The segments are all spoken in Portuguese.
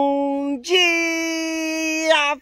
Bom dia,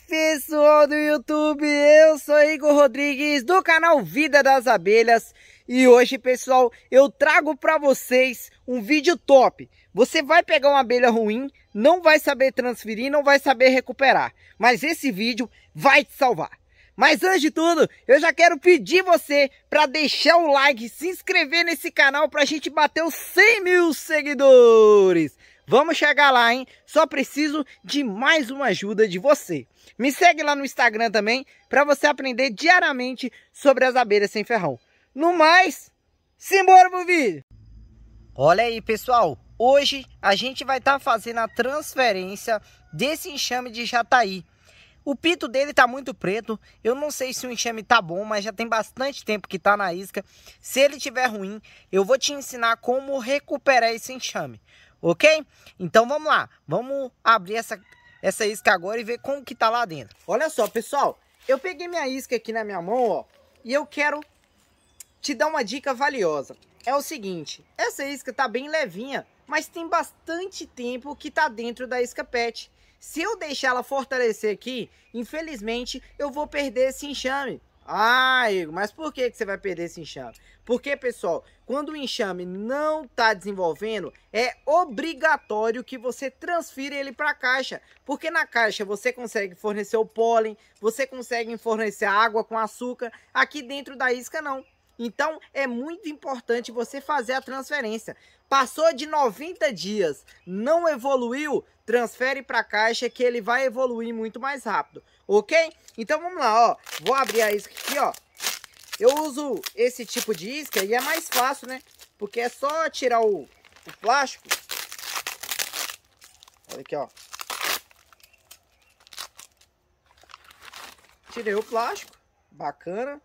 pessoal do YouTube! Eu sou Igor Rodrigues do canal Vida das Abelhas e hoje, pessoal, eu trago para vocês um vídeo top. Você vai pegar uma abelha ruim, não vai saber transferir, não vai saber recuperar, mas esse vídeo vai te salvar. Mas antes de tudo, eu já quero pedir você para deixar o like, se inscrever nesse canal para a gente bater os 100 mil seguidores. Vamos chegar lá, hein? Só preciso de mais uma ajuda de você. Me segue lá no Instagram também para você aprender diariamente sobre as abelhas sem ferrão. No mais, simbora pro vídeo! Olha aí, pessoal. Hoje a gente vai estar tá fazendo a transferência desse enxame de jataí. O pito dele tá muito preto. Eu não sei se o enxame tá bom, mas já tem bastante tempo que tá na isca. Se ele tiver ruim, eu vou te ensinar como recuperar esse enxame ok? Então vamos lá, vamos abrir essa, essa isca agora e ver como que tá lá dentro. Olha só, pessoal, eu peguei minha isca aqui na minha mão, ó, e eu quero te dar uma dica valiosa. É o seguinte, essa isca tá bem levinha, mas tem bastante tempo que tá dentro da isca pet. Se eu deixar ela fortalecer aqui, infelizmente eu vou perder esse enxame. Ah, Igor, mas por que, que você vai perder esse enxame? Porque, pessoal, quando o enxame não está desenvolvendo, é obrigatório que você transfira ele para a caixa. Porque na caixa você consegue fornecer o pólen, você consegue fornecer água com açúcar, aqui dentro da isca não. Então, é muito importante você fazer a transferência. Passou de 90 dias, não evoluiu, transfere para a caixa que ele vai evoluir muito mais rápido ok? Então vamos lá, ó. Vou abrir a isca aqui, ó. Eu uso esse tipo de isca e é mais fácil, né? Porque é só tirar o, o plástico. Olha aqui, ó. Tirei o plástico. Bacana.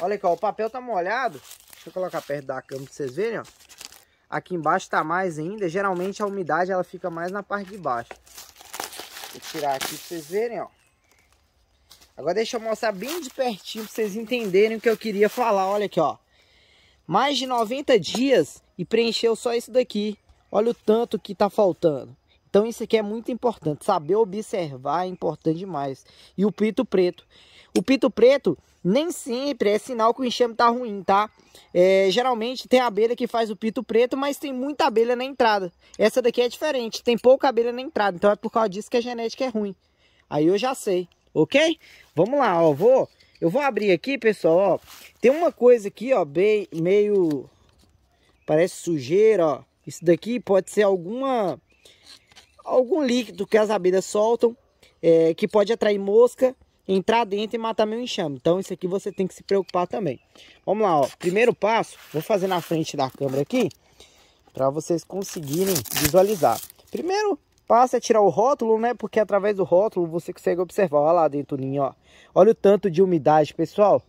Olha aqui, ó. O papel tá molhado. Deixa eu colocar perto da câmera pra vocês verem, ó. Aqui embaixo tá mais ainda. Geralmente a umidade ela fica mais na parte de baixo. Vou tirar aqui pra vocês verem, ó. Agora deixa eu mostrar bem de pertinho para vocês entenderem o que eu queria falar. Olha aqui, ó. Mais de 90 dias e preencheu só isso daqui. Olha o tanto que tá faltando. Então isso aqui é muito importante. Saber observar é importante demais. E o pito preto. O pito preto nem sempre é sinal que o enxame tá ruim, tá? É, geralmente tem abelha que faz o pito preto, mas tem muita abelha na entrada. Essa daqui é diferente, tem pouca abelha na entrada, então é por causa disso que a genética é ruim. Aí eu já sei ok? Vamos lá, ó, vou, eu vou abrir aqui, pessoal, ó, tem uma coisa aqui, ó, bem, meio, parece sujeira, ó, isso daqui pode ser alguma, algum líquido que as abelhas soltam, é, que pode atrair mosca, entrar dentro e matar meu enxame. Então isso aqui você tem que se preocupar também. Vamos lá, ó, primeiro passo, vou fazer na frente da câmera aqui, para vocês conseguirem visualizar. Primeiro, passa a tirar o rótulo, né? Porque através do rótulo você consegue observar. Olha lá dentro do ninho, ó. Olha o tanto de umidade, pessoal.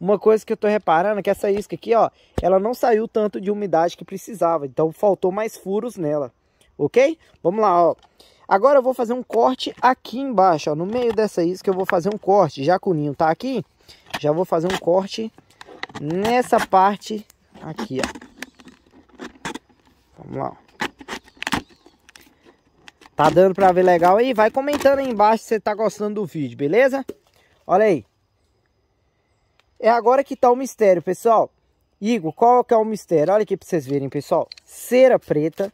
Uma coisa que eu tô reparando é que essa isca aqui, ó, ela não saiu tanto de umidade que precisava. Então faltou mais furos nela, ok? Vamos lá, ó. Agora eu vou fazer um corte aqui embaixo, ó. No meio dessa isca eu vou fazer um corte. Já que o ninho tá aqui, já vou fazer um corte nessa parte aqui, ó. Vamos lá, ó. Tá dando pra ver legal aí? Vai comentando aí embaixo se você tá gostando do vídeo, beleza? Olha aí. É agora que tá o mistério, pessoal. Igor, qual que é o mistério? Olha aqui pra vocês verem, pessoal. Cera preta,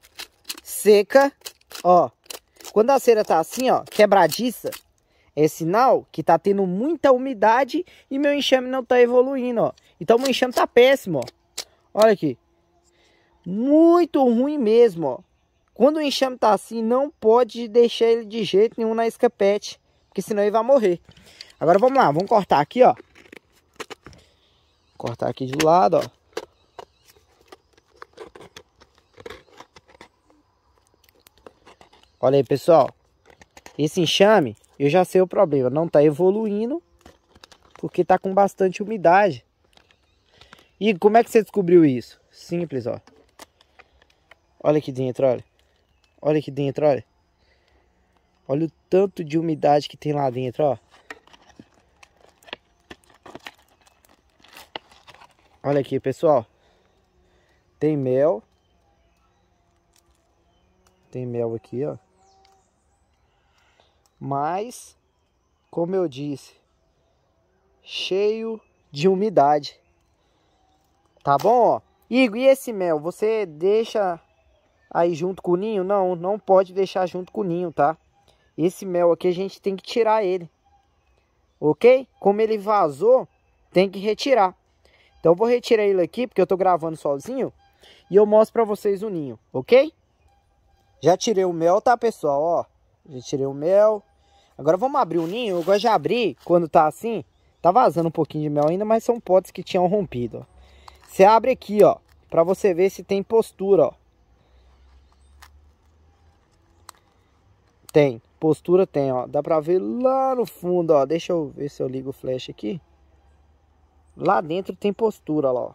seca, ó. Quando a cera tá assim, ó, quebradiça, é sinal que tá tendo muita umidade e meu enxame não tá evoluindo, ó. Então meu enxame tá péssimo, ó. Olha aqui. Muito ruim mesmo, ó. Quando o enxame tá assim, não pode deixar ele de jeito nenhum na escapete, porque senão ele vai morrer. Agora vamos lá, vamos cortar aqui, ó. Cortar aqui de lado, ó. Olha aí, pessoal. Esse enxame, eu já sei o problema. Não tá evoluindo, porque tá com bastante umidade. E como é que você descobriu isso? Simples, ó. Olha aqui dentro, olha. Olha aqui dentro, olha. Olha o tanto de umidade que tem lá dentro, ó. Olha aqui, pessoal. Tem mel. Tem mel aqui, ó. Mas, como eu disse, cheio de umidade. Tá bom, ó? Igor, e esse mel? Você deixa aí junto com o ninho? Não, não pode deixar junto com o ninho, tá? Esse mel aqui a gente tem que tirar ele, ok? Como ele vazou, tem que retirar. Então eu vou retirar ele aqui, porque eu tô gravando sozinho, e eu mostro pra vocês o ninho, ok? Já tirei o mel, tá, pessoal? Ó, já tirei o mel. Agora vamos abrir o ninho. Eu gosto de abrir quando tá assim. Tá vazando um pouquinho de mel ainda, mas são potes que tinham rompido, Você abre aqui, ó, pra você ver se tem postura, ó. Tem, postura tem, ó. Dá pra ver lá no fundo, ó. Deixa eu ver se eu ligo o flash aqui. Lá dentro tem postura, lá, ó.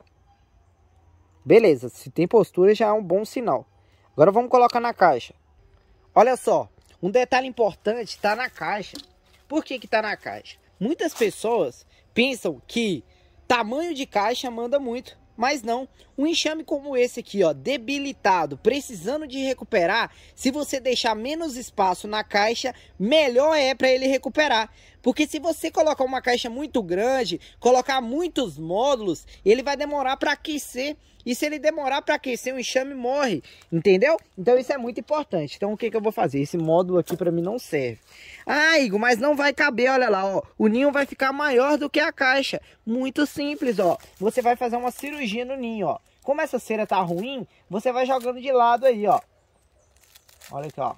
Beleza, se tem postura já é um bom sinal. Agora vamos colocar na caixa. Olha só, um detalhe importante está na caixa. Por que que tá na caixa? Muitas pessoas pensam que tamanho de caixa manda muito. Mas não, um enxame como esse aqui, ó, debilitado, precisando de recuperar, se você deixar menos espaço na caixa, melhor é para ele recuperar. Porque se você colocar uma caixa muito grande, colocar muitos módulos, ele vai demorar para aquecer. E se ele demorar para aquecer, o enxame morre, entendeu? Então isso é muito importante. Então o que, que eu vou fazer? Esse módulo aqui para mim não serve. Ah, Igor, mas não vai caber, olha lá, ó. O ninho vai ficar maior do que a caixa. Muito simples, ó. Você vai fazer uma cirurgia no ninho, ó. Como essa cera tá ruim, você vai jogando de lado aí, ó. Olha aqui, ó.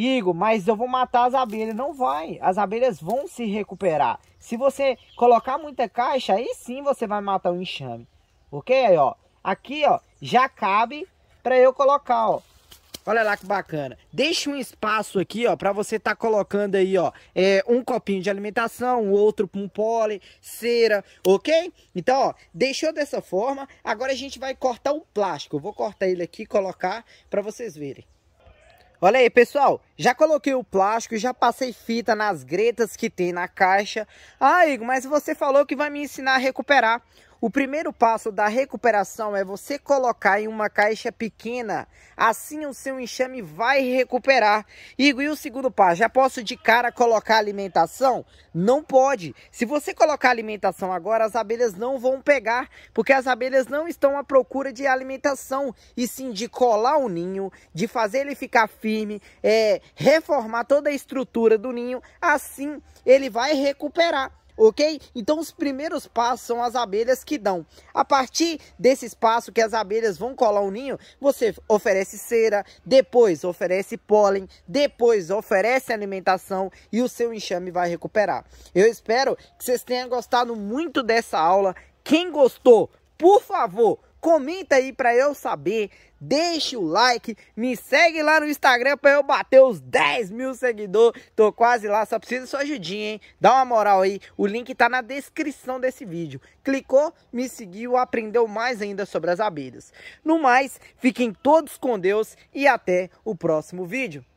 Igor, mas eu vou matar as abelhas. Não vai. As abelhas vão se recuperar. Se você colocar muita caixa, aí sim você vai matar o enxame. Ok? Aí, ó. Aqui, ó, já cabe para eu colocar, ó. Olha lá que bacana. Deixa um espaço aqui, ó, para você estar tá colocando aí, ó, é, um copinho de alimentação, outro com um pólen, cera, ok? Então, ó, deixou dessa forma. Agora a gente vai cortar o plástico. Eu vou cortar ele aqui e colocar para vocês verem. Olha aí, pessoal, já coloquei o plástico, já passei fita nas gretas que tem na caixa. Ah, Igor, mas você falou que vai me ensinar a recuperar. O primeiro passo da recuperação é você colocar em uma caixa pequena, assim o seu enxame vai recuperar. E, e o segundo passo, já posso de cara colocar alimentação? Não pode. Se você colocar alimentação agora, as abelhas não vão pegar, porque as abelhas não estão à procura de alimentação, e sim de colar o ninho, de fazer ele ficar firme, é, reformar toda a estrutura do ninho, assim ele vai recuperar ok? Então os primeiros passos são as abelhas que dão. A partir desse espaço que as abelhas vão colar o ninho, você oferece cera, depois oferece pólen, depois oferece alimentação e o seu enxame vai recuperar. Eu espero que vocês tenham gostado muito dessa aula. Quem gostou, por favor, Comenta aí para eu saber, deixa o like, me segue lá no Instagram para eu bater os 10 mil seguidores. Tô quase lá, só precisa sua ajudinha, hein? Dá uma moral aí, o link tá na descrição desse vídeo. Clicou, me seguiu, aprendeu mais ainda sobre as abelhas. No mais, fiquem todos com Deus e até o próximo vídeo.